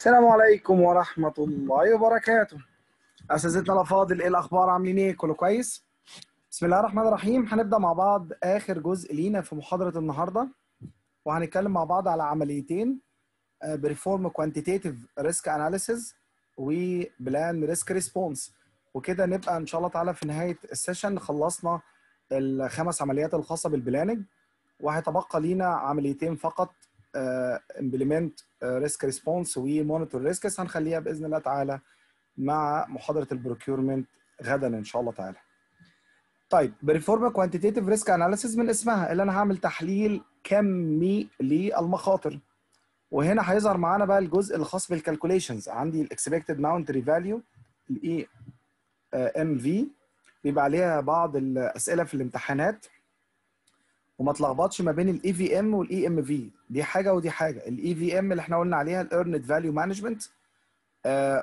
السلام عليكم ورحمة الله وبركاته. أساتذتنا الأفاضل إيه الأخبار عاملين إيه؟ كله كويس؟ بسم الله الرحمن الرحيم هنبدأ مع بعض آخر جزء لينا في محاضرة النهاردة وهنتكلم مع بعض على عمليتين بريفورم كوانتيتيف ريسك أناليسيز وبلان ريسك ريسبونس وكده نبقى إن شاء الله تعالى في نهاية السيشن خلصنا الخمس عمليات الخاصة بالبلاننج وهيتبقى لينا عمليتين فقط امبلمنت ريسك ريسبونس ومونيتور ريسكس هنخليها باذن الله تعالى مع محاضره البروكيورمنت غدا ان شاء الله تعالى. طيب بريفورما كوانتيتيف ريسك اناليسيس من اسمها اللي انا هعمل تحليل كمي للمخاطر. وهنا هيظهر معانا بقى الجزء الخاص بالكالكوليشنز عندي الاكسبكتد ماونتري فاليو الاي ام في بيبقى عليها بعض الاسئله في الامتحانات وما تلخبطش ما بين الاي في e ام والاي ام e في دي حاجه ودي حاجه الاي في e ام اللي احنا قلنا عليها الايرند فاليو مانجمنت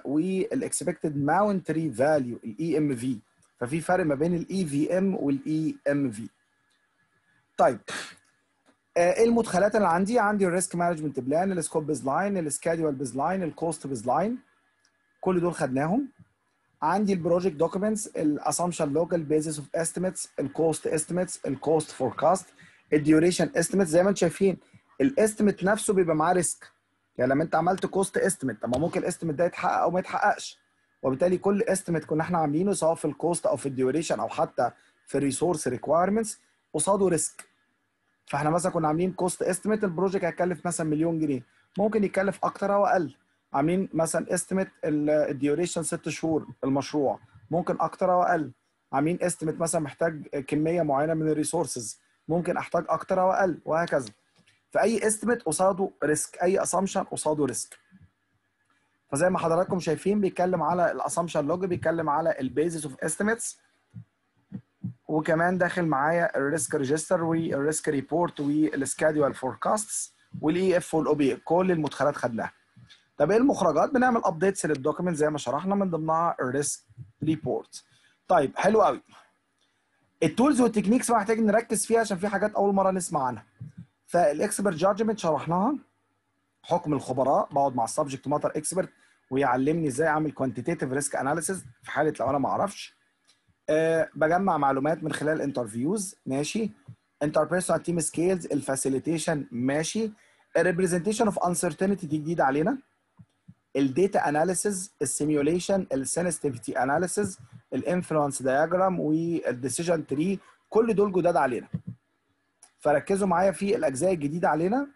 والاكسبكتد ماونتري فاليو الاي ام في ففي فرق ما بين الاي في ام والاي ام في طيب آه، ايه المدخلات اللي عندي عندي الريسك مانجمنت بلان السكوب بيز لاين السكادول بيز لاين الكوست بيز لاين كل دول خدناهم عندي البروجكت دوكيومنتس الاسامشن لوكال بيزس اوف استيميتس الكوست استيميتس الكوست فوركاست الديوريشن استيميت زي ما انتم شايفين الاستيميت نفسه بيبقى معاه ريسك يعني لما انت عملت كوست استيميت طب ما ممكن الاستيميت ده يتحقق او ما يتحققش وبالتالي كل استيميت كنا احنا عاملينه سواء في الكوست او في الديوريشن او حتى في الريسورس ريكوايرمنتس قصاده ريسك فاحنا مثلا كنا عاملين كوست استيميت البروجكت هيكلف مثلا مليون جنيه ممكن يكلف اكتر او اقل عاملين مثلا استيميت الديوريشن ست شهور المشروع ممكن اكتر او اقل عاملين استيميت مثلا محتاج كميه معينه من الريسورسز ممكن احتاج اكتر او اقل وهكذا فاي استيميت قصاده ريسك اي اسامبشن قصاده ريسك فزي ما حضراتكم شايفين بيتكلم على الاسامبشن لوج بيتكلم على البيزس اوف استيميتس وكمان داخل معايا الريسك ريجستر والريسك ريبورت والسكادول فوركاستس والاي اف والاو بي كل المدخلات خدناها طب ايه المخرجات بنعمل ابديتس للدوكيمنت زي ما شرحنا من ضمنها الريسك ريبورت طيب حلو قوي التولز والتكنيكس محتاج نركز فيها عشان في حاجات اول مره نسمع عنها فالاكسبرت جادجمنت شرحناها حكم الخبراء بقعد مع السبجكت ماتر اكسبرت ويعلمني ازاي اعمل كوانتيتيف ريسك اناليسيز في حاله لو انا ما اعرفش أه بجمع معلومات من خلال انترفيوز ماشي انتربرسونال تيم سكيلز الفاسيليتيشن ماشي الريبريزنتيشن اوف انسرتينتي دي جديده علينا الديتا اناليسيز السيميوليشن السنسيتيفيتي اناليسيز الانفلونس دياجرام والديسيجن تري كل دول جداد علينا فركزوا معايا في الاجزاء الجديده علينا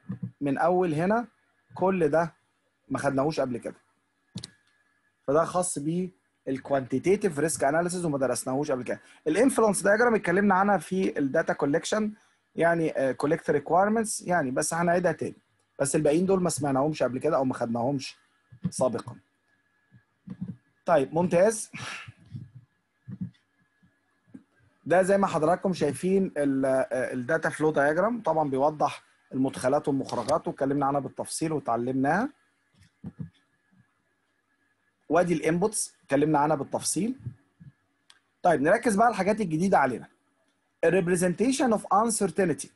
من اول هنا كل ده ما خدناهوش قبل كده فده خاص بالكوانتيتيف الكوانتيتيف ريسك اناليسيز وما درسناهوش قبل كده الانفلونس دياجرام اتكلمنا عنها في الداتا كولكشن يعني كولكت آه، ريكويرمنتس يعني بس هنعيدها تاني بس الباقيين دول ما سمعناهمش قبل كده او ما خدناهمش سابقا طيب ممتاز ده زي ما حضراتكم شايفين الداتا فلو دايجرام طبعا بيوضح المدخلات والمخرجات واتكلمنا عنها بالتفصيل وتعلمناها وادي الانبوتس اتكلمنا عنها بالتفصيل طيب نركز بقى على الحاجات الجديده علينا الريبريزنتيشن اوف انسرتينتي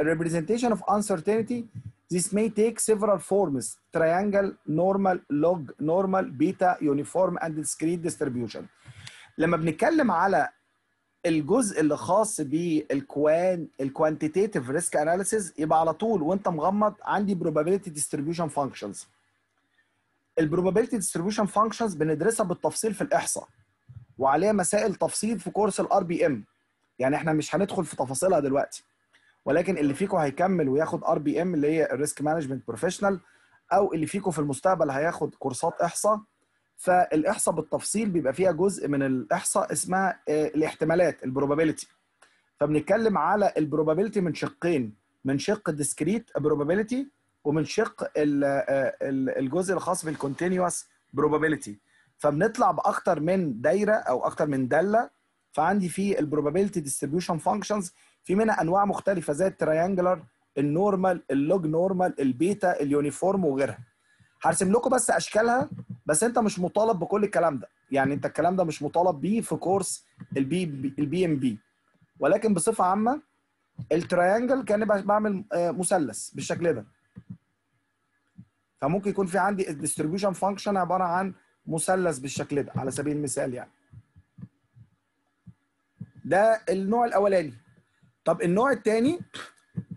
الريبريزنتيشن اوف انسرتينتي This may take several forms, triangle, normal, log, normal, beta, uniform, and discrete distribution. لما بنتكلم على الجزء اللي خاص بالكوان الكوانتيتيف ريسك اناليسيز يبقى على طول وانت مغمض عندي probability distribution functions البروبابيلتي ديستريبيوشن فانكشنز بندرسها بالتفصيل في الاحصاء وعليها مسائل تفصيل في كورس الار بي ام يعني احنا مش هندخل في تفاصيلها دلوقتي ولكن اللي فيكم هيكمل وياخد ار بي ام اللي هي الريسك مانجمنت بروفيشنال او اللي فيكم في المستقبل هياخد كورسات احصاء فالاحصاء بالتفصيل بيبقى فيها جزء من الاحصاء اسمها آه، الاحتمالات البروبابيلتي فبنتكلم على البروبابيلتي من شقين من شق الديسكريت بروبابيلتي ومن شق آه، الجزء الخاص بالكونتينوس بروبابيلتي فبنطلع باكتر من دايره او اكتر من داله فعندي في البروبابيلتي ديستريبيوشن فانكشنز في منها انواع مختلفه زي التريانجلر النورمال اللوج نورمال البيتا اليونيفورم وغيرها هرسم لكم بس اشكالها بس انت مش مطالب بكل الكلام ده يعني انت الكلام ده مش مطالب بيه في كورس البي البي ام بي ولكن بصفه عامه التريانجل كان بعمل آه، مثلث بالشكل ده فممكن يكون في عندي الديستريبيوشن فانكشن عباره عن مثلث بالشكل ده على سبيل المثال يعني ده النوع الاولاني طب النوع الثاني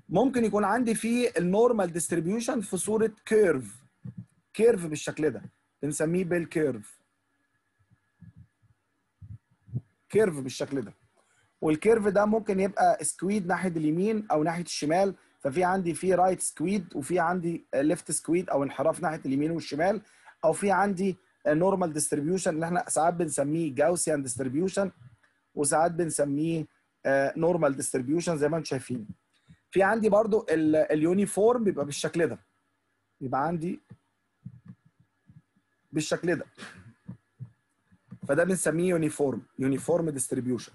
ممكن يكون عندي فيه النورمال ديستريبيوشن في صوره كيرف كيرف بالشكل ده بنسميه بالكيرف كيرف بالشكل ده والكيرف ده ممكن يبقى سكويد ناحيه اليمين او ناحيه الشمال ففي عندي في رايت سكويد وفي عندي ليفت سكويد او انحراف ناحيه اليمين والشمال او في عندي نورمال ديستريبيوشن اللي احنا ساعات بنسميه جاوسيان ديستريبيوشن وساعات بنسميه نورمال آه، ديستريبيوشن زي ما انتم شايفين في عندي برضو اليونيفورم بيبقى بالشكل ده يبقى عندي بالشكل ده فده بنسميه يونيفورم يونيفورم ديستريبيوشن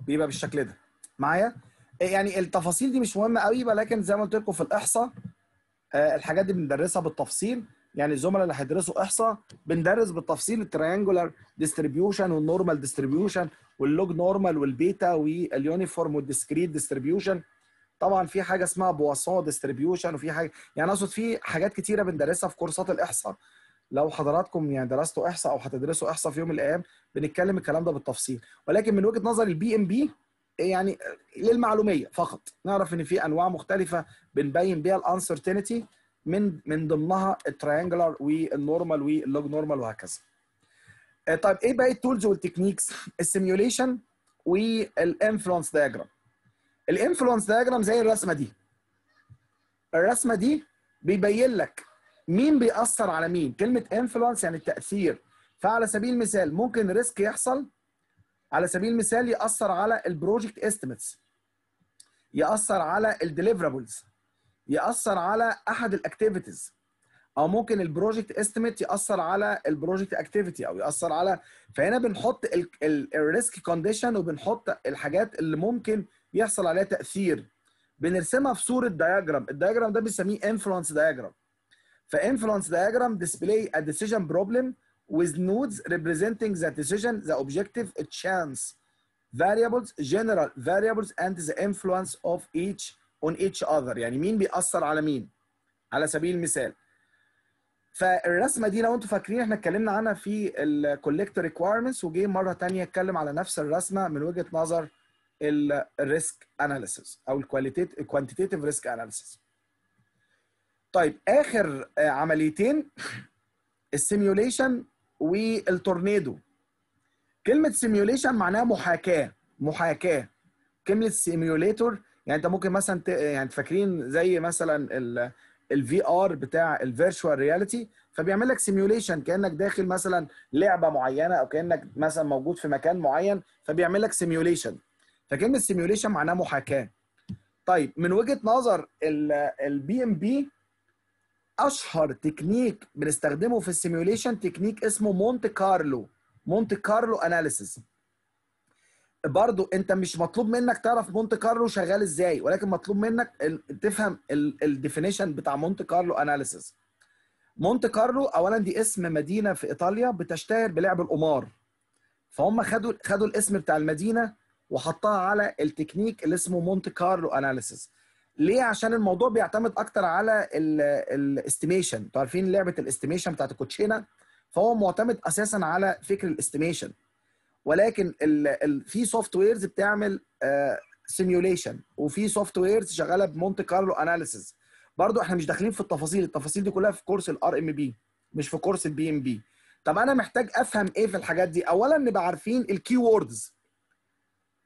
بيبقى بالشكل ده معايا يعني التفاصيل دي مش مهمه قوي ولكن زي ما قلت لكم في الاحصاء آه، الحاجات دي بندرسها بالتفصيل يعني الزملاء اللي هيدرسوا احصاء بندرس بالتفصيل التريانجولار ديستريبيوشن والنورمال ديستريبيوشن واللوج نورمال والبيتا واليونيفورم والديسكريت ديستريبيوشن طبعا في حاجه اسمها بواسون ديستريبيوشن وفي حاجه يعني اقصد في حاجات كتيره بندرسها في كورسات الاحصاء لو حضراتكم يعني درستوا احصاء او هتدرسوا احصاء في يوم من الايام بنتكلم الكلام ده بالتفصيل ولكن من وجهه نظر البي ام بي يعني للمعلوميه فقط نعرف ان في انواع مختلفه بنبين بيها الانسرتينتي من من ضمنها الترينجلر والنورمال واللوج نورمال وهكذا آه، طيب ايه باقي التولز والتكنيكس السيميوليشن والانفلونس دياجرام الانفلونس دايجرام زي الرسمه دي الرسمه دي بيبين لك مين بيأثر على مين كلمه انفلونس يعني التأثير فعلى سبيل المثال ممكن ريسك يحصل على سبيل المثال يأثر على البروجكت استيمتس يأثر على الديليفرابلز يأثر على أحد الأكتيفيتيز أو ممكن البروجكت استيميت يأثر على البروجكت أكتيفيتي أو يأثر على فهنا بنحط الريسك كونديشن وبنحط الحاجات اللي ممكن بيحصل عليها تاثير بنرسمها في صوره دياجرام الدياجرام ده بنسميه انفلونس دياجرام فانفلونس دياجرام ديسبلاي ا ديسيجن بروبلم with nodes representing the decision the objective a chance variables general variables and the influence of each on each other يعني مين بيأثر على مين على سبيل المثال فالرسمه دي لو انتم فاكرين احنا اتكلمنا عنها في الكوليكتور ريكويرمنتس وجي مره ثانيه اتكلم على نفس الرسمه من وجهه نظر الريسك اناليسيس او الكوانتيتيف ريسك اناليسيس طيب اخر آه، عمليتين السيميوليشن والتورنيدو كلمه سيميوليشن معناها محاكاه محاكاه كلمه سيميوليتور يعني انت ممكن مثلا ت... يعني فاكرين زي مثلا الفي ار بتاع الفيرتشوال رياليتي فبيعمل لك سيميوليشن كانك داخل مثلا لعبه معينه او كانك مثلا موجود في مكان معين فبيعمل لك سيميوليشن فكلمه سيميوليشن معناها محاكاه طيب من وجهه نظر البي ام بي اشهر تكنيك بنستخدمه في السيميوليشن تكنيك اسمه مونت كارلو مونت كارلو اناليسيس برضو انت مش مطلوب منك تعرف مونت كارلو شغال ازاي ولكن مطلوب منك تفهم الديفينيشن بتاع مونت كارلو اناليسيس مونت كارلو اولا دي اسم مدينه في ايطاليا بتشتهر بلعب القمار فهم خدوا خدوا الاسم بتاع المدينه وحطها على التكنيك اللي اسمه مونت كارلو اناليسيس ليه عشان الموضوع بيعتمد اكتر على الاستيميشن انتوا عارفين لعبه الاستيميشن بتاعت الكوتشينه فهو معتمد اساسا على فكر الاستيميشن ولكن في سوفت ويرز بتعمل سيميوليشن آه، وفي سوفت ويرز شغاله بمونت كارلو اناليسيس برضو احنا مش داخلين في التفاصيل التفاصيل دي كلها في كورس الار ام بي مش في كورس البي ام بي طب انا محتاج افهم ايه في الحاجات دي اولا نبقى عارفين الكي ووردز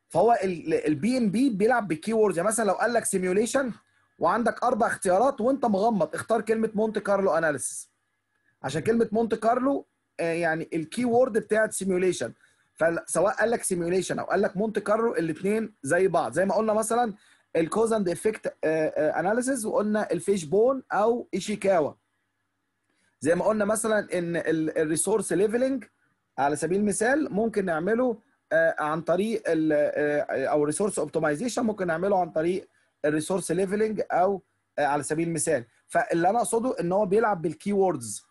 فهو البي ام بي بيلعب بالكي وورد يعني مثلا لو قال لك سيميوليشن وعندك اربع اختيارات وانت مغمض اختار كلمه مونت كارلو اناليسيس عشان كلمه مونت كارلو آه، يعني الكي وورد بتاعت سيميوليشن فسواء قال لك سيميوليشن او قال لك مونت كارلو الاثنين زي بعض زي ما قلنا مثلا الكوز اند افكت اناليسيز وقلنا الفيش بون او ايشيكاوا زي ما قلنا مثلا ان الريسورس ليفلنج على سبيل المثال ممكن نعمله آه، عن طريق الـ آه، او ريسورس اوبتمايزيشن ممكن نعمله عن طريق الريسورس ليفلنج او آه، على سبيل المثال فاللي انا اقصده ان هو بيلعب بالكي ووردز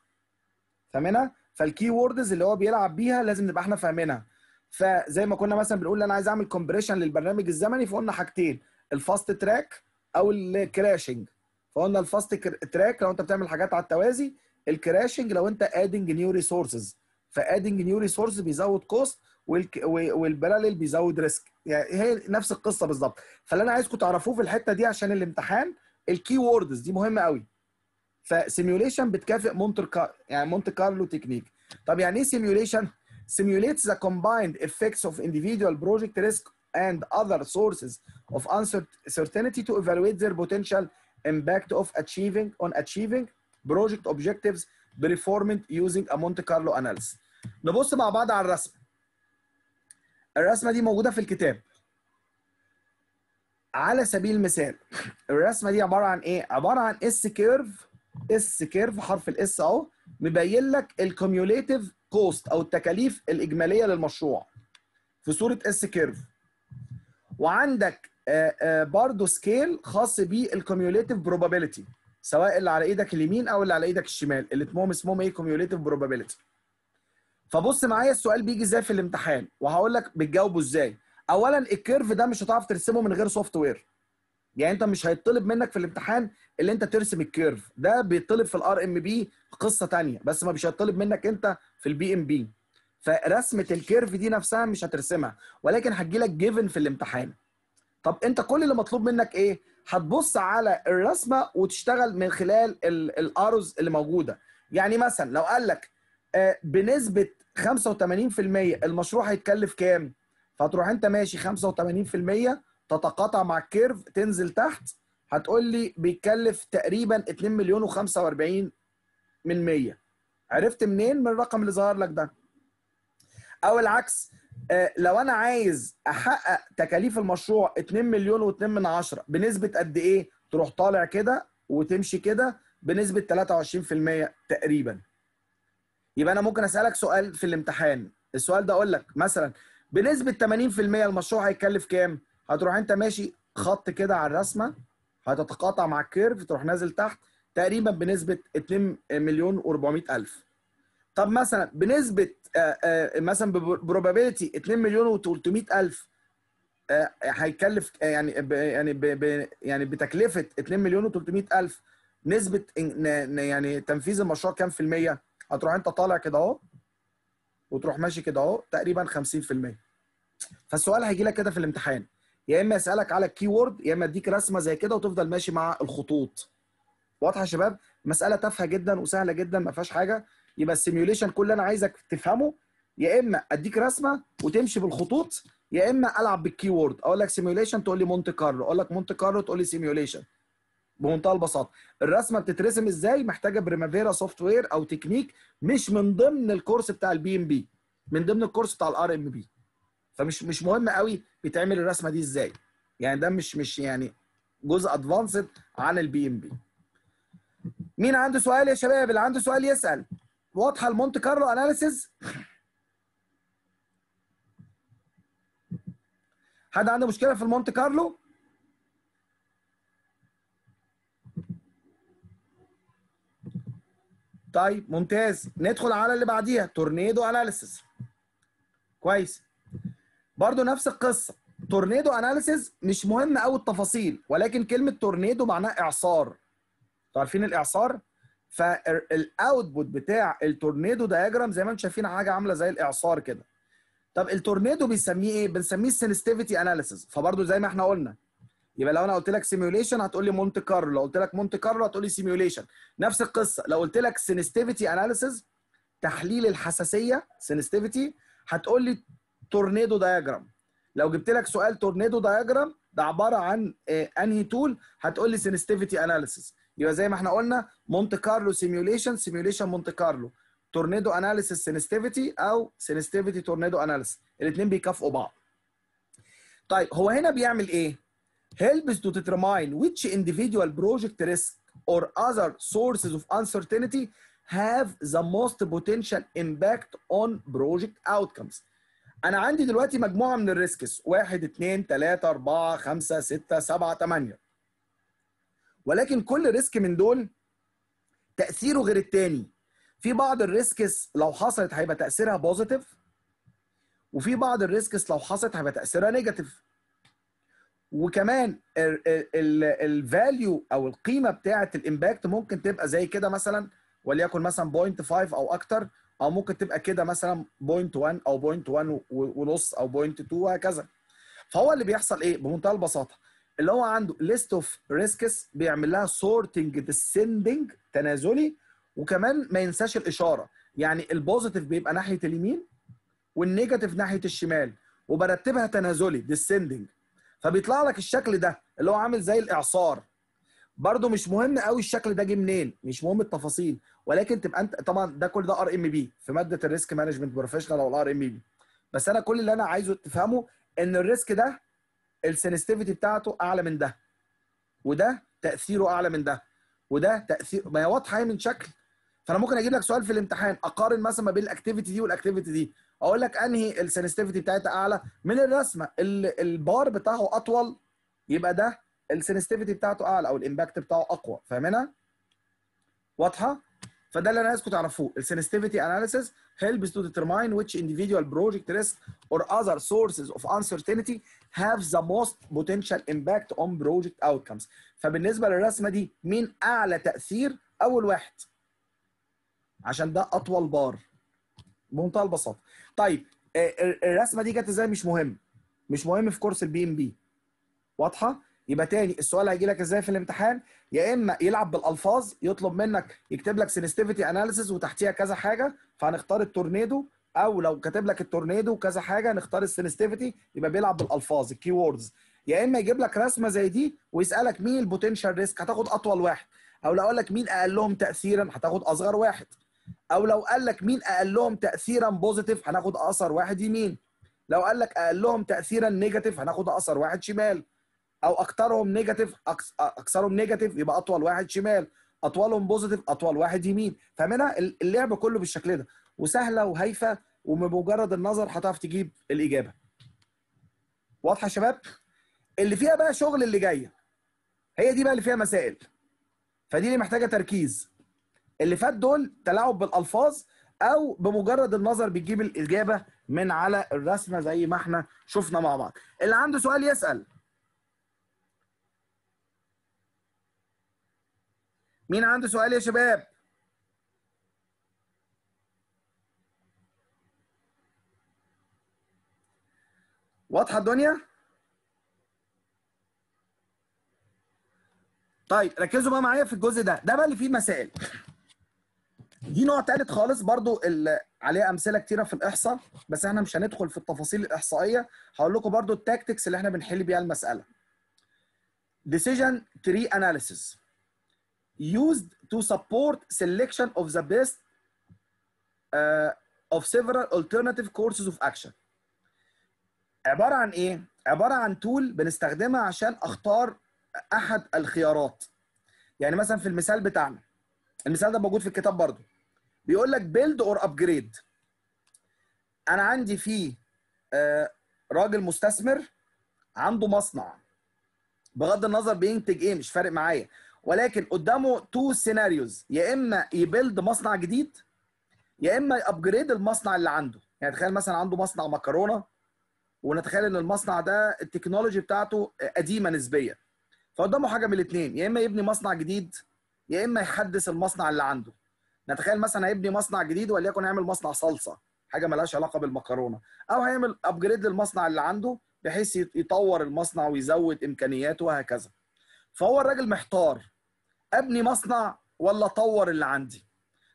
فاهمينها فالكي ووردز اللي هو بيلعب بيها لازم نبقى احنا فاهمينها فزي ما كنا مثلا بنقول انا عايز اعمل كومبريشن للبرنامج الزمني فقلنا حاجتين الفاست تراك او الكراشنج فقلنا الفاست تراك لو انت بتعمل حاجات على التوازي الكراشنج لو انت ادنج نيو ريسورسز فادنج نيو ريسورس بيزود كوست والك... والبلل بيزود ريسك يعني هي نفس القصه بالظبط فاللي انا عايزكم تعرفوه في الحته دي عشان الامتحان الكي ووردز دي مهمه قوي فسيميوليشن بتكافئ مونتر كار... يعني مونت كارلو تكنيك طب يعني ايه سيميوليشن simulates the combined effects of individual project risk and other sources of uncertainty to evaluate their potential impact of achieving on achieving project objectives performed using a Monte Carlo analysis. نبص مع بعض على الرسم. الرسمه دي موجوده في الكتاب على سبيل المثال الرسمه دي عباره عن ايه عباره عن اس كيرف اس كيرف حرف الاس اهو مبين لك الكوميوليتيف كوست او التكاليف الاجماليه للمشروع في صوره اس كيرف وعندك آه، آه، برضه سكيل خاص بالكوميوليتيف بروبابيلتي سواء اللي على ايدك اليمين او اللي على ايدك الشمال الاتنين اسمهم ايه كوميوليتيف بروبابيلتي فبص معايا السؤال بيجي ازاي في الامتحان وهقول لك بتجاوبه ازاي اولا الكيرف ده مش هتعرف ترسمه من غير سوفت وير يعني انت مش هيطلب منك في الامتحان اللي انت ترسم الكيرف ده بيطلب في الار ام بي قصه ثانيه بس ما مش هيطلب منك انت في البي ام بي فرسمه الكيرف دي نفسها مش هترسمها ولكن هتجي لك جيفن في الامتحان طب انت كل اللي مطلوب منك ايه هتبص على الرسمه وتشتغل من خلال الارز اللي موجوده يعني مثلا لو قال لك آه، بنسبه 85% المشروع هيتكلف كام؟ فتروح انت ماشي 85% تتقاطع مع الكيرف تنزل تحت هتقول لي بيتكلف تقريبا 2 مليون و45 من 100 عرفت منين من الرقم اللي ظهر لك ده او العكس آه، لو انا عايز احقق تكاليف المشروع 2 مليون و2 من 10 بنسبه قد ايه تروح طالع كده وتمشي كده بنسبه 23% تقريبا يبقى انا ممكن اسالك سؤال في الامتحان السؤال ده اقول لك مثلا بنسبه 80% المشروع هيكلف كام هتروح انت ماشي خط كده على الرسمه هتتقاطع مع الكيرف تروح نازل تحت تقريبا بنسبه 2 مليون و400 الف طب مثلا بنسبه آه، آه، مثلا بروبابيلتي 2 مليون و300 الف آه، هيكلف يعني يعني يعني بتكلفه 2 مليون و300 الف نسبه يعني تنفيذ المشروع كام في الميه هتروح انت طالع كده اهو وتروح ماشي كده اهو تقريبا 50% فالسؤال هيجي لك كده في الامتحان يا اما يسالك على الكي وورد يا اما اديك رسمه زي كده وتفضل ماشي مع الخطوط واضحه يا شباب مساله تافهه جدا وسهله جدا ما فيهاش حاجه يبقى السيميوليشن كل اللي انا عايزك تفهمه يا اما اديك رسمه وتمشي بالخطوط يا اما العب بالكي وورد اقول لك سيميوليشن تقول لي مونت كارلو اقول لك مونت كارلو تقول لي سيميوليشن بمنتهى البساطه الرسمه بتترسم ازاي محتاجه بريمافيرا سوفت وير او تكنيك مش من ضمن الكورس بتاع البي ام بي من ضمن الكورس بتاع الار ام بي فمش مش مهم قوي بتعمل الرسمه دي ازاي يعني ده مش مش يعني جزء ادفانسد عن البي ام بي مين عنده سؤال يا شباب اللي عنده سؤال يسال واضحه المونت كارلو اناليسيز حد عنده مشكله في المونت كارلو طيب ممتاز ندخل على اللي بعديها تورنيدو اناليسيس كويس برضو نفس القصه تورنيدو اناليسيز مش مهم قوي التفاصيل ولكن كلمه تورنيدو معناها اعصار انتوا عارفين الاعصار فالاوتبوت بتاع التورنيدو دياجرام زي ما انتم شايفين حاجه عامله زي الاعصار كده طب التورنيدو بنسميه ايه بنسميه السنسيتيفيتي اناليسيز فبرضه زي ما احنا قلنا يبقى لو انا قلت لك سيميوليشن هتقول لي مونت كارلو لو قلت لك مونت كارلو هتقول لي سيميوليشن نفس القصه لو قلت لك سينستيفيتي اناليسيز تحليل الحساسيه سينستيفيتي هتقول لي تورنيدو دايجرام لو جبت لك سؤال تورنيدو دايجرام ده عباره عن آه انهي تول هتقول لي سينستيفيتي اناليسيز يبقى زي ما احنا قلنا مونت كارلو سيميوليشن سيميوليشن مونت كارلو تورنيدو اناليسيز سينستيفيتي او سينستيفيتي تورنيدو اناليسيز الاثنين بيكافئوا بعض طيب هو هنا بيعمل ايه helps to determine which individual project risk or other sources of uncertainty have the most potential impact on project outcomes. انا عندي دلوقتي مجموعه من الريسكس 1 2 3 4 5 6 7 8 ولكن كل ريسك من دول تاثيره غير التاني في بعض الريسكس لو حصلت هيبقى تاثيرها بوزيتيف وفي بعض الريسكس لو حصلت هيبقى تاثيرها نيجاتيف وكمان الفاليو او القيمه بتاعه الامباكت ممكن تبقى زي كده مثلا وليكن مثلا 0.5 او اكتر او ممكن تبقى كده مثلا 0.1 او 0.1 ونص او 0.2 وهكذا فهو اللي بيحصل ايه بمنتهى البساطه اللي هو عنده ليست اوف ريسكس بيعمل لها سورتنج ديسندنج تنازلي وكمان ما ينساش الاشاره يعني البوزيتيف بيبقى ناحيه اليمين والنيجاتيف ناحيه الشمال وبرتبها تنازلي ديسندنج فبيطلع لك الشكل ده اللي هو عامل زي الاعصار برده مش مهم قوي الشكل ده جه منين مش مهم التفاصيل ولكن تبقى انت طبعا ده كل ده ار ام بي في ماده الريسك مانجمنت بروفيشنال او الار ام بي بس انا كل اللي انا عايزه تفهمه ان الريسك ده السنسيتيفيتي بتاعته اعلى من ده وده تاثيره اعلى من ده وده تاثير ما هي واضحه من شكل فانا ممكن اجيب لك سؤال في الامتحان اقارن مثلا ما بين الاكتيفيتي دي والاكتيفيتي دي اقول لك انهي السنسيتيفيتي بتاعتها اعلى من الرسمه اللي البار بتاعه اطول يبقى ده السنسيتيفيتي بتاعته اعلى او الامباكت بتاعه اقوى فاهمينها؟ واضحه؟ فده اللي انا عايزكم تعرفوه السنسيتيفيتي اناليسيس هيلبس تو determine ويتش individual project ريسك اور اذر sources اوف uncertainty هاف ذا موست بوتنشال امباكت اون project outcomes فبالنسبه للرسمه دي مين اعلى تاثير اول واحد عشان ده اطول بار بمنتهى البساطه طيب آه، آه، الرسمه دي جت ازاي مش مهم مش مهم في كورس البي ام بي واضحه يبقى تاني السؤال هيجي لك ازاي في الامتحان يا اما يلعب بالالفاظ يطلب منك يكتب لك سنسيتيفيتي اناليسيز وتحتيها كذا حاجه فهنختار التورنيدو او لو كاتب لك التورنيدو وكذا حاجه نختار السنسيتيفيتي يبقى بيلعب بالالفاظ الكي ووردز يا اما يجيب لك رسمه زي دي ويسالك مين البوتنشال ريسك هتاخد اطول واحد او لو اقول لك مين اقلهم تاثيرا هتاخد اصغر واحد او لو قال لك مين اقلهم تاثيرا بوزيتيف هناخد اثر واحد يمين لو قال لك اقلهم تاثيرا نيجاتيف هناخد اثر واحد شمال او اكثرهم نيجاتيف اكثرهم نيجاتيف يبقى اطول واحد شمال اطولهم بوزيتيف اطول واحد يمين فمنا اللعب كله بالشكل ده وسهله وهايفه وبمجرد النظر هتعرف تجيب الاجابه واضحه يا شباب اللي فيها بقى شغل اللي جايه هي دي بقى اللي فيها مسائل فدي اللي محتاجه تركيز اللي فات دول تلاعب بالالفاظ او بمجرد النظر بتجيب الاجابه من على الرسمه زي ما احنا شفنا مع بعض اللي عنده سؤال يسال مين عنده سؤال يا شباب واضحه الدنيا طيب ركزوا بقى معايا في الجزء ده ده بقى اللي فيه مسائل دي نوع ثالث خالص برضو عليه امثله كتيره في الاحصاء بس احنا مش هندخل في التفاصيل الاحصائيه هقول لكم برضو التاكتكس اللي احنا بنحل بيها المساله decision tree analysis used to support selection of the best uh, of several alternative courses of action عباره عن ايه عباره عن تول بنستخدمها عشان اختار احد الخيارات يعني مثلا في المثال بتاعنا المثال ده موجود في الكتاب برضه بيقول لك بيلد اور ابجريد انا عندي فيه آه، راجل مستثمر عنده مصنع بغض النظر بينتج ايه مش فارق معايا ولكن قدامه تو سيناريوز يا اما يبيلد مصنع جديد يا اما يابجريد المصنع اللي عنده يعني تخيل مثلا عنده مصنع مكرونه ونتخيل ان المصنع ده التكنولوجي بتاعته قديمه نسبيا فقدامه حاجه من الاثنين يا اما يبني مصنع جديد يا اما يحدث المصنع اللي عنده نتخيل مثلا هيبني مصنع جديد وليكن هيعمل مصنع صلصه حاجه مالهاش علاقه بالمكرونه او هيعمل ابجريد للمصنع اللي عنده بحيث يطور المصنع ويزود امكانياته وهكذا فهو الراجل محتار ابني مصنع ولا اطور اللي عندي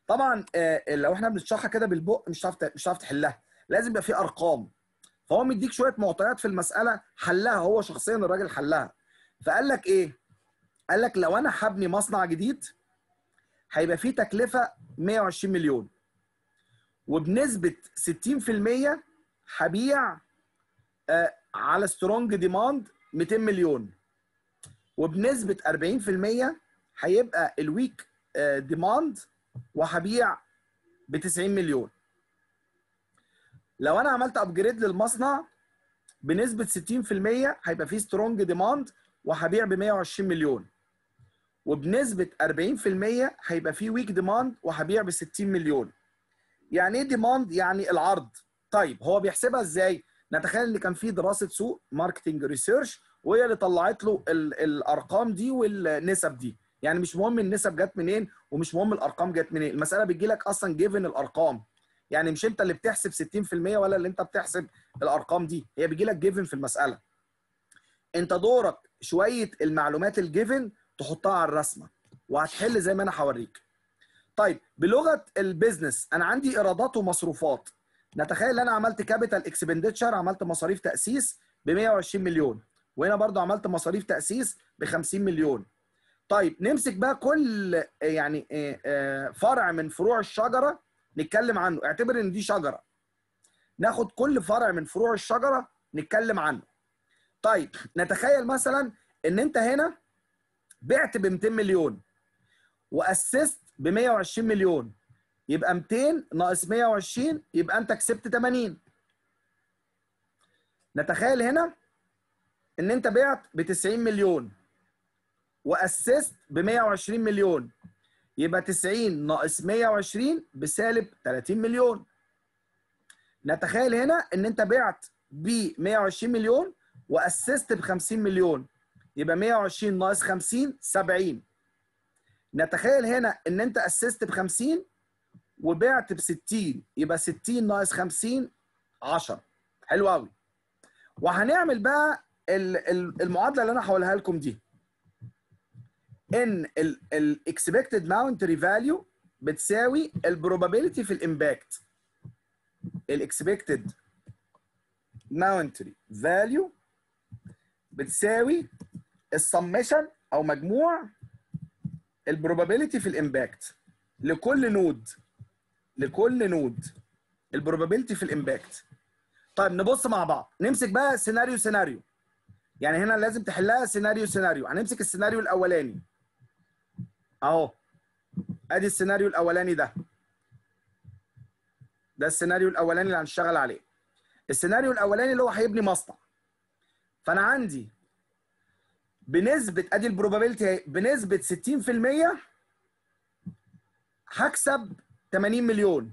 طبعا آه، لو احنا بنشرحها كده بالبق مش هتعرف مش هتعرف تحلها لازم يبقى في ارقام فهو مديك شويه معطيات في المساله حلها هو شخصيا الراجل حلها فقال لك ايه قال لك لو انا هبني مصنع جديد هيبقى فيه تكلفه 120 مليون وبنسبه 60% هبيع آه على سترونج ديماند 200 مليون وبنسبه 40% هيبقى الويك آه ديماند وهبيع ب 90 مليون لو انا عملت ابجريد للمصنع بنسبه 60% هيبقى فيه سترونج ديماند وهبيع ب 120 مليون وبنسبه 40% هيبقى في ويك ديماند وهبيع ب 60 مليون يعني ايه ديماند يعني العرض طيب هو بيحسبها ازاي نتخيل ان كان في دراسه سوق ماركتنج ريسيرش وهي اللي طلعت له الارقام دي والنسب دي يعني مش مهم النسب جت منين ومش مهم الارقام جت منين المساله بتجي لك اصلا جيفن الارقام يعني مش انت اللي بتحسب 60% ولا اللي انت بتحسب الارقام دي هي بيجي لك جيفن في المساله انت دورك شويه المعلومات الجيفن تحطها على الرسمه وهتحل زي ما انا هوريك طيب بلغه البيزنس انا عندي ايرادات ومصروفات نتخيل ان انا عملت كابيتال اكسبندتشر عملت مصاريف تاسيس ب 120 مليون وهنا برضو عملت مصاريف تاسيس ب 50 مليون طيب نمسك بقى كل يعني آه، آه، فرع من فروع الشجره نتكلم عنه اعتبر ان دي شجره ناخد كل فرع من فروع الشجره نتكلم عنه طيب نتخيل مثلا ان انت هنا بعت ب 200 مليون واسست ب 120 مليون يبقى 200 ناقص 120 يبقى انت كسبت 80 نتخيل هنا ان انت بعت ب 90 مليون واسست ب 120 مليون يبقى 90 ناقص 120 بسالب 30 مليون نتخيل هنا ان انت بعت ب 120 مليون واسست ب 50 مليون يبقى 120 ناقص 50 70 نتخيل هنا ان انت اسست ب 50 وبعت ب 60 يبقى 60 ناقص 50 10 حلو قوي وهنعمل بقى المعادله اللي انا هقولها لكم دي ان الاكسبكتد ماونتري فاليو بتساوي البروبابيلتي في الامباكت الاكسبكتد ماونتري فاليو بتساوي السمشن او مجموع البروبابيلتي في الامباكت لكل نود لكل نود البروبابيلتي في الامباكت طيب نبص مع بعض نمسك بقى سيناريو سيناريو يعني هنا لازم تحلها سيناريو سيناريو هنمسك السيناريو الاولاني اهو ادي السيناريو الاولاني ده ده السيناريو الاولاني اللي هنشتغل عليه السيناريو الاولاني اللي هو هيبني مصنع فانا عندي بنسبه ادي البروبابيلتي بنسبه 60% هكسب 80 مليون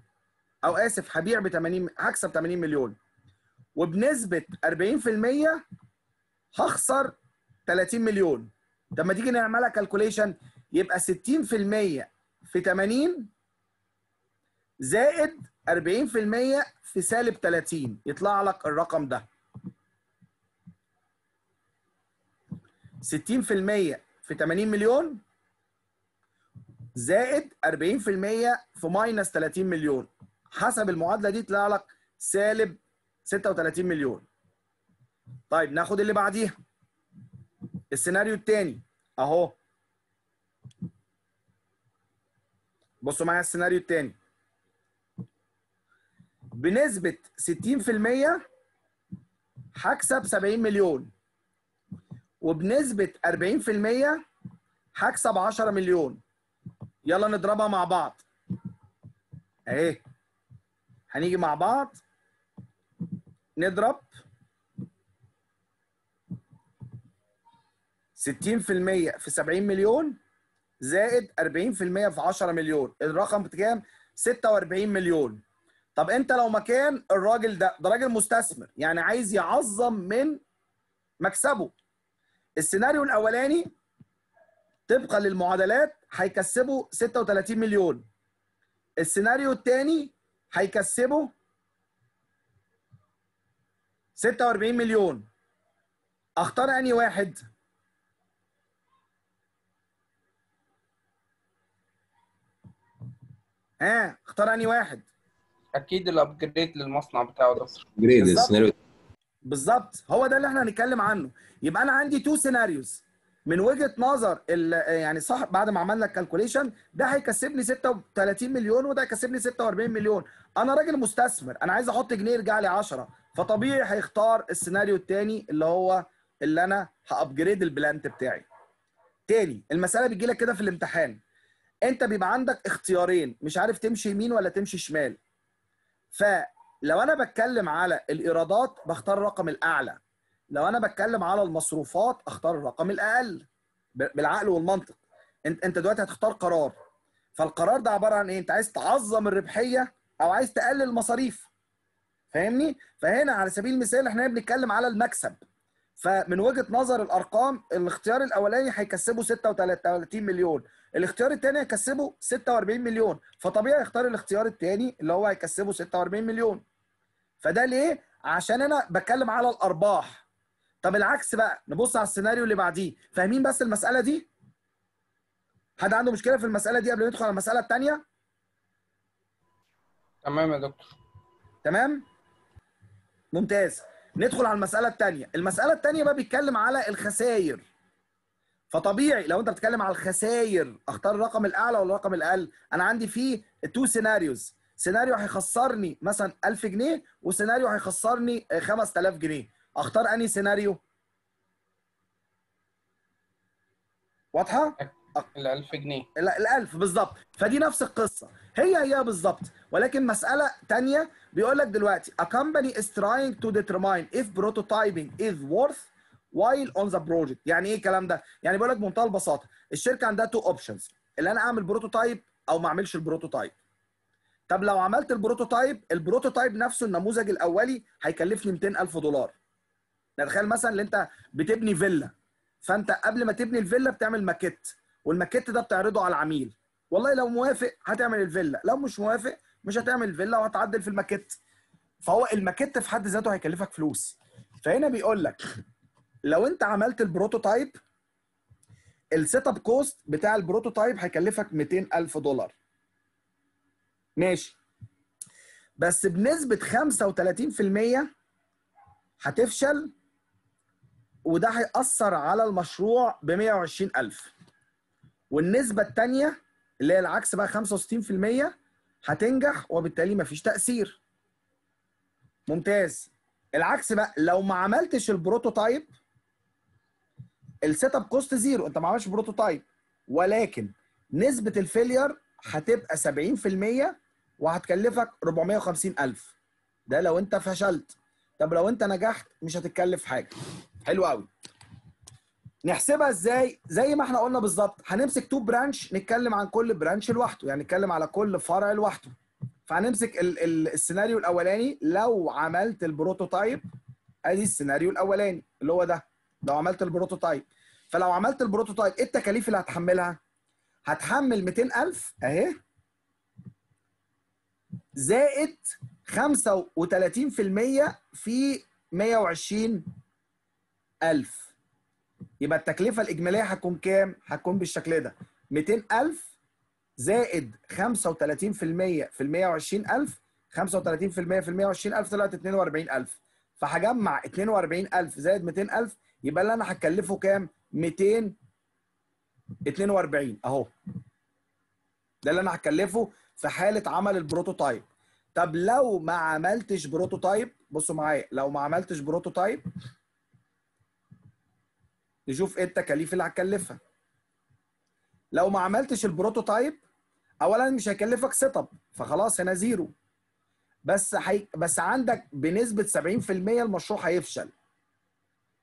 او اسف هبيع ب 80 هكسب 80 مليون وبنسبه 40% هخسر 30 مليون طب ما تيجي نعملها كالكوليشن يبقى 60% في 80 زائد 40% في سالب 30 يطلع لك الرقم ده 60% في 80 مليون زائد 40% في ماينس 30 مليون حسب المعادله دي يطلع لك سالب 36 مليون طيب ناخد اللي بعديها السيناريو الثاني اهو بصوا معايا السيناريو الثاني بنسبه 60% هكسب 70 مليون وبنسبه 40% هكسب 10 مليون يلا نضربها مع بعض اهي هنيجي مع بعض نضرب 60% في 70 مليون زائد 40% في 10 مليون الرقم بكام 46 مليون طب انت لو مكان الراجل ده ده راجل مستثمر يعني عايز يعظم من مكسبه السيناريو الاولاني طبقا للمعادلات هيكسبوا 36 مليون السيناريو الثاني هيكسبوا 46 مليون اختار اني واحد ها اختار اني واحد اكيد الابجريد للمصنع بتاعه ده جريد السيناريو بالظبط هو ده اللي احنا هنتكلم عنه يبقى انا عندي تو سيناريوز من وجهه نظر يعني صح بعد ما عملنا الكالكوليشن ده هيكسبني 36 مليون وده هيكسبني 46 مليون انا راجل مستثمر انا عايز احط جنيه يرجع لي 10 فطبيعي هيختار السيناريو الثاني اللي هو اللي انا هابجريد البلانت بتاعي تاني المساله بتجي لك كده في الامتحان انت بيبقى عندك اختيارين مش عارف تمشي يمين ولا تمشي شمال ف لو انا بتكلم على الايرادات بختار الرقم الاعلى لو انا بتكلم على المصروفات اختار الرقم الاقل بالعقل والمنطق انت انت دلوقتي هتختار قرار فالقرار ده عباره عن ايه انت عايز تعظم الربحيه او عايز تقلل المصاريف فاهمني فهنا على سبيل المثال احنا بنتكلم على المكسب فمن وجهه نظر الارقام الاختيار الاولاني هيكسبه 36 مليون الاختيار الثاني هيكسبه 46 مليون فطبيعي يختار الاختيار الثاني اللي هو هيكسبه 46 مليون فده ليه عشان انا بتكلم على الارباح طب العكس بقى نبص على السيناريو اللي بعديه فاهمين بس المساله دي حد عنده مشكله في المساله دي قبل ما ندخل على المساله الثانيه تمام يا دكتور تمام ممتاز ندخل على المساله الثانيه المساله الثانيه بقى بيتكلم على الخسائر فطبيعي لو انت بتتكلم على الخسائر اختار الرقم الاعلى ولا الرقم الاقل انا عندي فيه تو سيناريوز سيناريو هيخسرني مثلا 1000 جنيه وسيناريو هيخسرني 5000 جنيه اختار انهي سيناريو واضحه ال 1000 جنيه ال 1000 بالظبط فدي نفس القصه هي هي بالظبط ولكن مساله ثانيه بيقول لك دلوقتي a company is trying to determine if prototyping is worth while on the project يعني ايه الكلام ده يعني بيقول لك بمنتهى البساطه الشركه عندها تو اوبشنز اللي انا اعمل بروتوتايب او ما اعملش البروتوتايب طب لو عملت البروتوتايب البروتوتايب نفسه النموذج الاولي هيكلفني 200000 دولار نتخيل يعني مثلا ان انت بتبني فيلا فانت قبل ما تبني الفيلا بتعمل ماكيت والماكيت ده بتعرضه على العميل والله لو موافق هتعمل الفيلا لو مش موافق مش هتعمل الفيلا وهتعدل في الماكيت فهو الماكيت في حد ذاته هيكلفك فلوس فهنا بيقول لك لو انت عملت البروتوتايب السيت اب كوست بتاع البروتوتايب هيكلفك 200000 دولار ماشي بس بنسبه 35% هتفشل وده هيأثر على المشروع ب 120000 والنسبه الثانيه اللي هي العكس بقى 65% هتنجح وبالتالي مفيش تاثير ممتاز العكس بقى لو ما عملتش البروتوتايب السيت اب كوست زيرو انت ما عملتش بروتوتايب ولكن نسبه الفيلير هتبقى 70% وهتكلفك 450000 ده لو انت فشلت طب لو انت نجحت مش هتتكلف حاجه حلو قوي نحسبها ازاي زي ما احنا قلنا بالظبط هنمسك تو برانش نتكلم عن كل برانش لوحده يعني نتكلم على كل فرع لوحده فهنمسك ال ال السيناريو الاولاني لو عملت البروتوتايب ادي السيناريو الاولاني اللي هو ده لو عملت البروتوتايب فلو عملت البروتوتايب ايه التكاليف اللي هتحملها هتحمل 200000 اهي زائد 35% في 120000 يبقى التكلفه الاجماليه هتكون كام؟ هتكون بالشكل ده 200000 زائد 35% في ال 120000 35% في ال 120000 طلعت 42000 فهجمع 42000 زائد 200000 يبقى اللي انا هتكلفه كام؟ 242 اهو ده اللي انا هتكلفه في حاله عمل البروتوتايب طب لو ما عملتش بروتوتايب بصوا معايا لو ما عملتش بروتوتايب نشوف ايه التكاليف اللي هتكلفها لو ما عملتش البروتوتايب اولا مش هيكلفك سيت اب فخلاص هنا زيرو بس حي... بس عندك بنسبه 70% المشروع هيفشل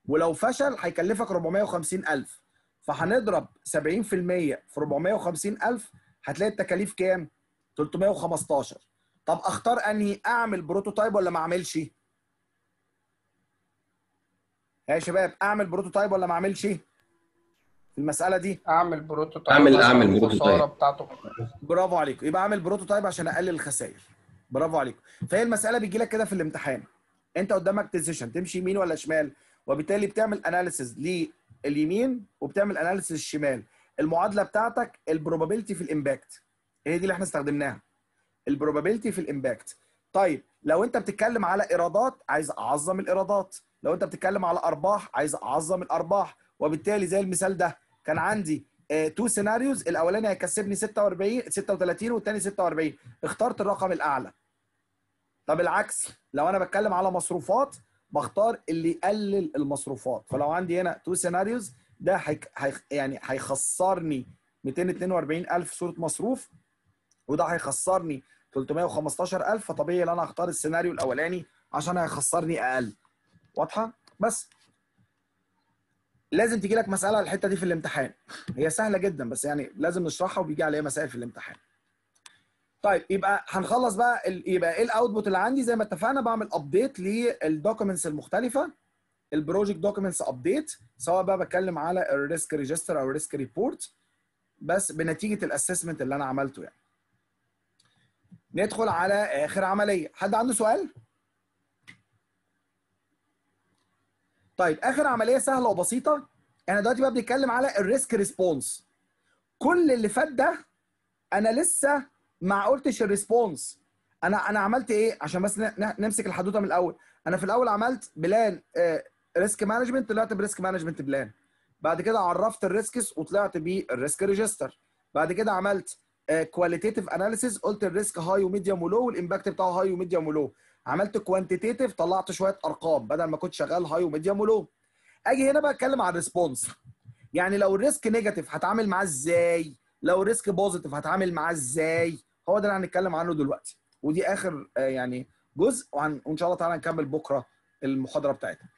ولو فشل هيكلفك 450000 فهنضرب 70% في 450000 هتلاقي التكاليف كام 315 طب اختار انهي اعمل بروتوتايب ولا ما اعملش يا شباب اعمل بروتوتايب ولا ما اعملش في المساله دي اعمل بروتوتايب اعمل اعمل بروتوتايب بتاعته برافو عليكم يبقى اعمل بروتوتايب عشان اقلل الخسائر برافو عليكم فهي المساله بيجي لك كده في الامتحان انت قدامك ديزيشن تمشي يمين ولا شمال وبالتالي بتعمل اناليسيز لليمين وبتعمل اناليسيز الشمال المعادله بتاعتك البروبابيلتي في الامباكت هي دي اللي احنا استخدمناها البروبابيلتي في الامباكت طيب لو انت بتتكلم على ايرادات عايز اعظم الايرادات لو انت بتتكلم على ارباح عايز اعظم الارباح وبالتالي زي المثال ده كان عندي تو آه، سيناريوز الاولاني هيكسبني 46 36 والثاني 46 اخترت الرقم الاعلى طب العكس لو انا بتكلم على مصروفات بختار اللي يقلل المصروفات فلو عندي هنا تو سيناريوز ده حي... حي... يعني هيخسرني 242000 صوره مصروف وده هيخسرني 315000 فطبيعي ان انا اختار السيناريو الاولاني عشان هيخسرني اقل واضحه بس لازم تيجي لك مساله على الحته دي في الامتحان هي سهله جدا بس يعني لازم نشرحها وبيجي عليها مسائل في الامتحان طيب يبقى هنخلص بقى يبقى ايه الاوتبوت اللي عندي زي ما اتفقنا بعمل ابديت للدوكيومنتس المختلفه البروجكت دوكيومنتس ابديت سواء بقى بتكلم على الريسك ريجستر او الريسك ريبورت بس بنتيجه الاسسمنت اللي انا عملته يعني ندخل على اخر عمليه حد عنده سؤال طيب اخر عمليه سهله وبسيطه احنا دلوقتي بقى بنتكلم على الريسك ريسبونس كل اللي فات ده انا لسه ما قلتش الريسبونس انا انا عملت ايه عشان بس نمسك الحدوته من الاول انا في الاول عملت بلان آه، ريسك مانجمنت طلعت بريسك مانجمنت بلان بعد كده عرفت الريسكس وطلعت بالريسك ريجستر بعد كده عملت كواليتيف آه، اناليسيس قلت الريسك هاي وميديوم ولو والامباكت بتاعه هاي وميديوم ولو عملت كوانتيتيف طلعت شويه ارقام بدل ما كنت شغال هاي وميديوم ولو اجي هنا بقى اتكلم عن الريسبونس يعني لو الريسك نيجاتيف هتعامل معاه ازاي لو الريسك بوزيتيف هتعامل معاه ازاي هو ده اللي هنتكلم عنه دلوقتي ودي اخر آه، يعني جزء وان شاء الله تعالى نكمل بكره المحاضره بتاعتنا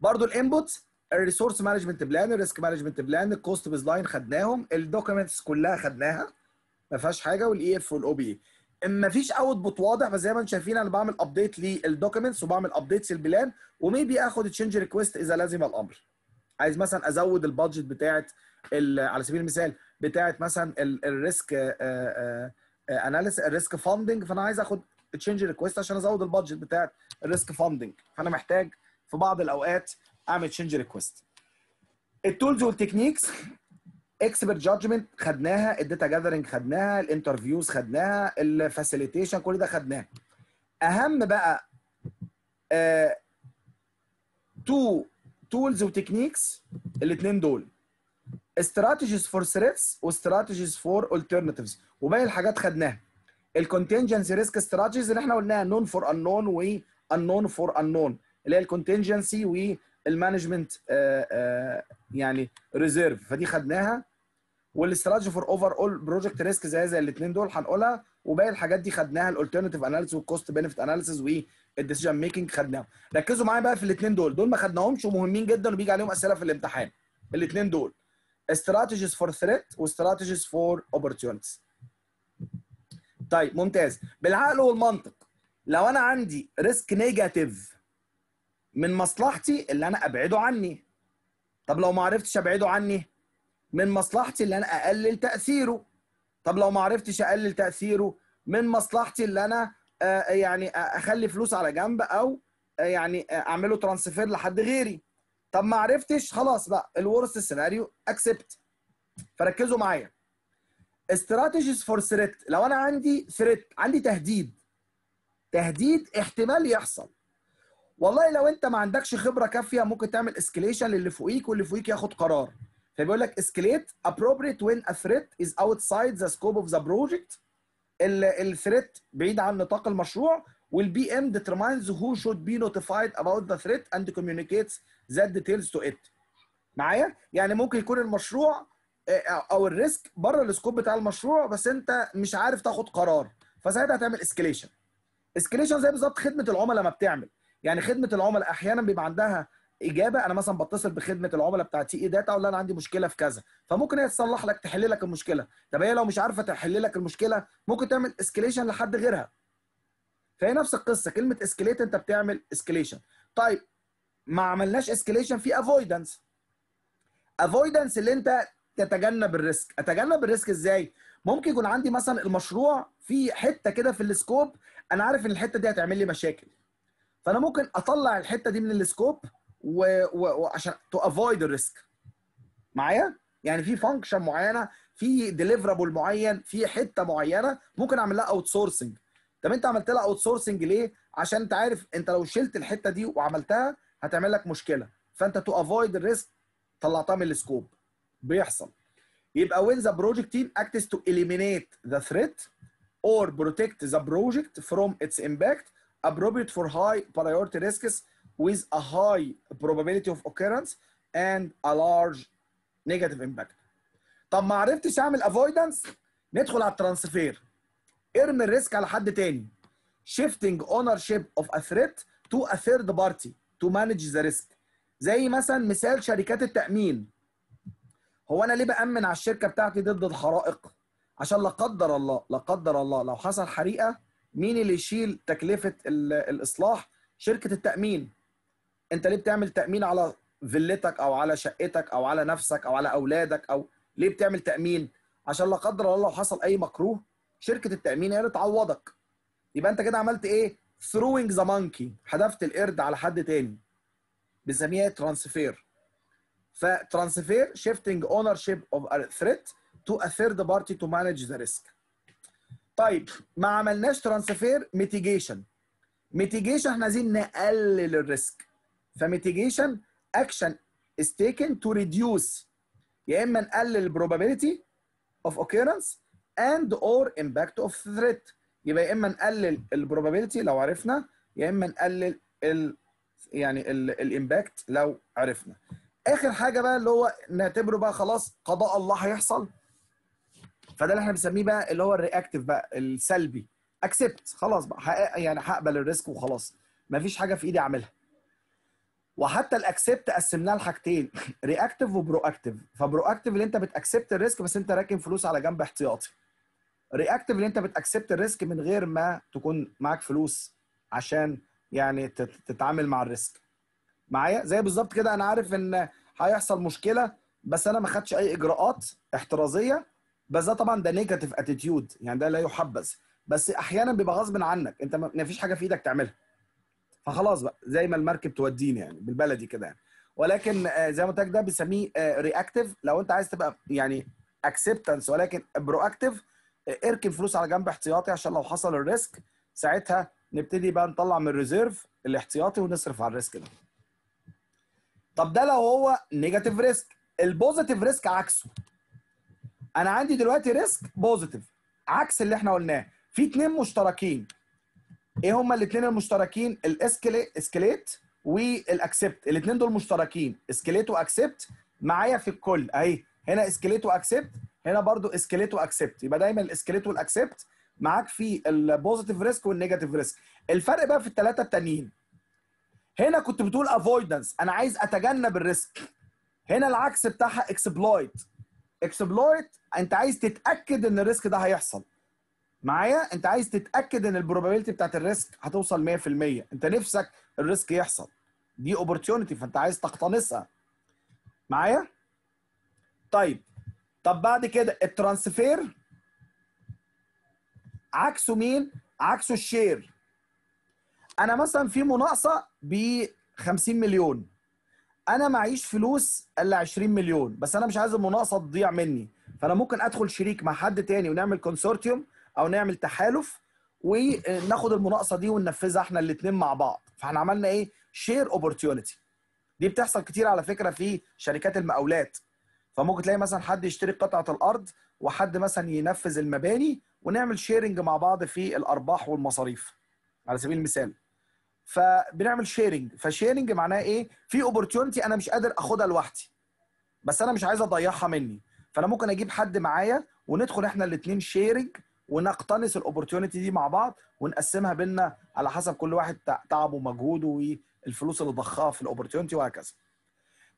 برضو الانبوت الريسورس مانجمنت بلان الريسك مانجمنت بلان الكوست بيز لاين خدناهم الدوكيومنتس كلها خدناها ما فيهاش حاجه والاي اف e والاو بي مفيش اوتبوت واضح بس زي ما انتم شايفين انا بعمل ابديت للدوكيومنتس وبعمل ابديتس للبلان وميبي اخد تشينج ريكويست اذا لازم الامر عايز مثلا ازود البادجت بتاعه على سبيل المثال بتاعه مثلا الريسك اناليس الريسك فاندنج فانا عايز اخد تشينج ريكويست عشان ازود البادجت بتاعه الريسك فاندنج فانا محتاج في بعض الاوقات اعمل تشينج ريكويست التولز والتكنيكس اكسبرت جادجمنت خدناها الداتا جاذرنج خدناها الانترفيوز خدناها الفاسيليتيشن كل ده خدناه اهم بقى تو تولز وتكنيكس الاثنين دول استراتيجيز فور ثريتس واستراتيجيز فور الترناتيفز وباقي الحاجات خدناها الكونتنجنسي ريسك استراتيجيز اللي احنا قلناها نون فور انون انون فور انون اللي هي الكونتنجنسي والمانجمنت آه، آه، يعني ريزيرف فدي خدناها والاستراتيجي فور اوفر اول بروجكت ريسك زي زي الاثنين دول هنقولها وباقي الحاجات دي خدناها الالترناتيف اناليسيس والكوست بينفيت اناليسيس والديسيجن ميكنج خدناهم ركزوا معايا بقى في الاثنين دول دول ما خدناهمش ومهمين جدا وبيجي عليهم اسئله في الامتحان الاثنين دول استراتيجيز فور ثريت واستراتيجيز فور اوبورتيونيتيز طيب ممتاز بالعقل والمنطق لو انا عندي ريسك نيجاتيف من مصلحتي اللي انا ابعده عني طب لو ما عرفتش ابعده عني من مصلحتي اللي انا اقلل تاثيره طب لو ما عرفتش اقلل تاثيره من مصلحتي اللي انا آه، آه، يعني آه، اخلي فلوس على جنب او يعني اعمله ترانسفير لحد غيري طب ما عرفتش خلاص بقى الورست سيناريو اكسبت فركزوا معايا استراتيجيز فور ثريت لو انا عندي ثريت عندي تهديد تهديد احتمال يحصل والله لو انت ما عندكش خبره كافيه ممكن تعمل اسكليشن للي فوقيك واللي فوقيك ياخد قرار فبيقول لك اسكليت ابروبريت وين ا ثريت از اوتسايد ذا سكوب اوف ذا بروجكت الثريت بعيد عن نطاق المشروع والبي ام ديترمينز هو شود بي نوتيفايد اباوت ذا ثريت اند كوميونيكيتس ذا ديتيلز تو ات معايا يعني ممكن يكون المشروع آه، او الريسك بره السكوب بتاع المشروع بس انت مش عارف تاخد قرار فساعتها هتعمل اسكليشن اسكليشن زي بالظبط خدمه العملاء ما بتعمل يعني خدمه العملاء احيانا بيبقى عندها اجابه انا مثلا بتصل بخدمه العملاء بتاعه تي اي داتا اقول انا عندي مشكله في كذا فممكن هي تصلح لك تحل لك المشكله طب هي لو مش عارفه تحل لك المشكله ممكن تعمل اسكليشن لحد غيرها فهي نفس القصه كلمه اسكليت انت بتعمل اسكليشن طيب ما عملناش اسكليشن في افويدنس افويدنس اللي انت تتجنب الريسك اتجنب الريسك ازاي ممكن يكون عندي مثلا المشروع في حته كده في السكوب انا عارف ان الحته دي هتعمل لي مشاكل فانا ممكن اطلع الحته دي من السكوب وعشان تو افويد الريسك معايا يعني في فانكشن معينه في ديليفرابل معين في حته معينه ممكن اعمل لها اوت سورسنج طب انت عملت لها اوت سورسنج ليه عشان انت عارف انت لو شلت الحته دي وعملتها هتعمل لك مشكله فانت تو افويد الريسك طلعتها من السكوب بيحصل يبقى وين ذا بروجكت تيم اكتس تو اليمينيت ذا ثريت اور بروتكت ذا بروجكت فروم اتس امباكت appropriate for high priority risks with a high probability of occurrence and a large negative impact. طب ما عرفتش اعمل avoidance ندخل على الترانسفير ارمي الريسك على حد تاني shifting ownership of a threat to a third party to manage the risk زي مثلا مثال شركات التأمين هو انا ليه بأمن على الشركة بتاعتي ضد الحرائق عشان لا قدر الله لا قدر الله لو حصل حريقة مين اللي يشيل تكلفة الإصلاح شركة التأمين انت ليه بتعمل تامين على فيلتك او على شقتك او على نفسك او على اولادك او ليه بتعمل تامين عشان لا قدر الله لو حصل اي مكروه شركه التامين هي اللي تعوضك يبقى انت كده عملت ايه throwing ذا monkey حذفت القرد على حد تاني بنسميها ترانسفير فترانسفير شيفتنج ownership اوف a ثريت تو ا ثيرد بارتي تو مانج ذا ريسك طيب ما عملناش ترانسفير ميتيجيشن ميتيجيشن احنا عايزين نقلل الريسك فميتيجيشن اكشن از تيكن تو ريديوس يا اما نقلل probability اوف اوكيرنس اند اور امباكت اوف ثريت يبقى يا اما نقلل البروبابيلتي لو عرفنا يا اما نقلل ال يعني الامباكت لو عرفنا اخر حاجه بقى اللي هو نعتبره بقى خلاص قضاء الله هيحصل فده اللي احنا بنسميه بقى اللي هو الرياكتيف بقى السلبي اكسبت خلاص بقى يعني هقبل الريسك وخلاص مفيش حاجه في ايدي اعملها وحتى الاكسبت قسمناه لحاجتين رياكتيف وبرو اكتيف فبرو اكتيف اللي انت بتاكسبت الريسك بس انت راكن فلوس على جنب احتياطي رياكتيف اللي انت بتاكسبت الريسك من غير ما تكون معاك فلوس عشان يعني تتعامل مع الريسك معايا زي بالظبط كده انا عارف ان هيحصل مشكله بس انا ما خدتش اي اجراءات احترازيه بس ده طبعا ده نيجاتيف اتيتيود يعني ده لا يحبذ بس احيانا بيبقى غصب عنك انت ما فيش حاجه في ايدك تعملها فخلاص بقى زي ما المركب توديني يعني بالبلدي كده يعني ولكن آه، زي ما قلت لك ده بنسميه رياكتيف آه، لو انت عايز تبقى يعني اكسبتنس ولكن برو اكتيف آه، اركن فلوس على جنب احتياطي عشان لو حصل الريسك ساعتها نبتدي بقى نطلع من الريزيرف الاحتياطي ونصرف على الريسك ده. طب ده لو هو نيجاتيف ريسك البوزيتيف ريسك عكسه. انا عندي دلوقتي ريسك بوزيتيف عكس اللي احنا قلناه في اثنين مشتركين ايه هما الاثنين المشتركين الاسكليت والاكسبت الاثنين دول مشتركين اسكليت واكسبت معايا في الكل اهي هنا اسكليت واكسبت هنا برضو اسكليت واكسبت يبقى دايما الاسكليت والاكسبت معاك في البوزيتيف ريسك والنيجاتيف ريسك الفرق بقى في الثلاثه التانيين هنا كنت بتقول افويدنس انا عايز اتجنب الريسك هنا العكس بتاعها اكسبلويت اكسبلويت انت عايز تتاكد ان الريسك ده هيحصل معايا انت عايز تتاكد ان البروبابيلتي بتاعت الريسك هتوصل 100% انت نفسك الريسك يحصل دي اوبورتيونيتي فانت عايز تقتنصها معايا طيب طب بعد كده الترانسفير عكسه مين عكسه الشير انا مثلا في مناقصه ب 50 مليون انا معيش فلوس الا 20 مليون بس انا مش عايز المناقصه تضيع مني فانا ممكن ادخل شريك مع حد تاني ونعمل كونسورتيوم او نعمل تحالف وناخد المناقصه دي وننفذها احنا الاثنين مع بعض فاحنا عملنا ايه شير اوبورتيونيتي دي بتحصل كتير على فكره في شركات المقاولات فممكن تلاقي مثلا حد يشتري قطعه الارض وحد مثلا ينفذ المباني ونعمل شيرنج مع بعض في الارباح والمصاريف على سبيل المثال فبنعمل شيرنج فشيرنج معناه ايه في اوبورتيونيتي انا مش قادر اخدها لوحدي بس انا مش عايز اضيعها مني فانا ممكن اجيب حد معايا وندخل احنا الاثنين شيرنج ونقتنص الاوبورتيونيتي دي مع بعض ونقسمها بينا على حسب كل واحد تعبه ومجهوده والفلوس اللي ضخها في الاوبورتيونيتي وهكذا.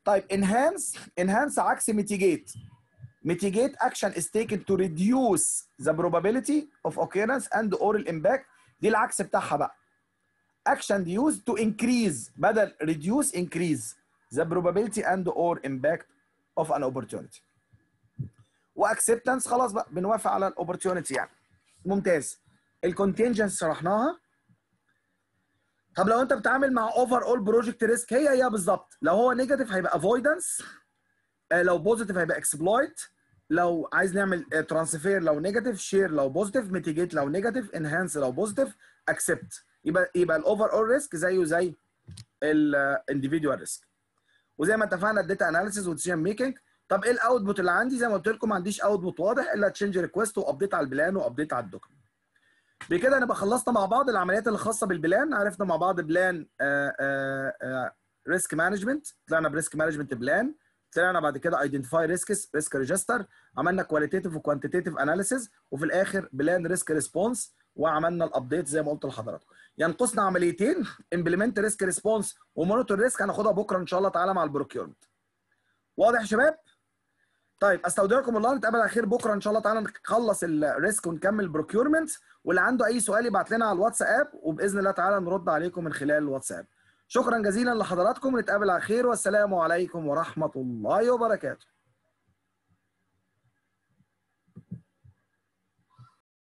طيب انهانس انهانس عكس ميتيجيت ميتيجيت اكشن از تيكن تو ريديوس ذا probability of occurrence اند اور الامباكت دي العكس بتاعها بقى اكشن يوز تو انكريز بدل ريديوس انكريز ذا probability اند اور impact of an opportunity واكسبتنس خلاص بقى بنوافق على الاوبورتيونيتي يعني ممتاز الكونتينجنس شرحناها طب لو انت بتتعامل مع اوفر اول بروجكت ريسك هي هي بالظبط لو هو نيجاتيف هيبقى افويدنس آه، لو بوزيتيف هيبقى اكسبلويت لو عايز نعمل ترانسفير آه، لو نيجاتيف شير لو بوزيتيف ميتيجيت لو نيجاتيف انهانس لو بوزيتيف اكسبت يبقى يبقى الاوفر اول ريسك زيه زي الانديفيديوال ريسك آه، وزي ما اتفقنا الداتا اناليسيز وديسيجن ميكنج طب ايه الاوتبوت اللي عندي زي ما قلت لكم ما عنديش اوتبوت واضح الا تشينج ريكويست وابديت على البلان وابديت على الدوكيومنت بكده نبقى خلصنا مع بعض العمليات الخاصه بالبلان عرفنا مع بعض بلان ريسك آه، مانجمنت آه، آه، طلعنا بريسك مانجمنت بلان طلعنا بعد كده ايدنتيفاي ريسكس ريسك ريجستر عملنا كواليتاتيف وكوانتيتيف اناليسيز وفي الاخر بلان ريسك ريسبونس وعملنا الابديت زي ما قلت لحضراتكم ينقصنا عمليتين امبلمنت ريسك ريسبونس ومونيتور ريسك هناخدها بكره ان شاء الله تعالى مع البروكيورمنت واضح يا شباب طيب استودعكم الله نتقابل على خير بكره ان شاء الله تعالى نخلص الريسك ونكمل بروكيورمنت واللي عنده اي سؤال يبعت لنا على الواتساب وباذن الله تعالى نرد عليكم من خلال الواتساب شكرا جزيلا لحضراتكم نتقابل على خير والسلام عليكم ورحمه الله وبركاته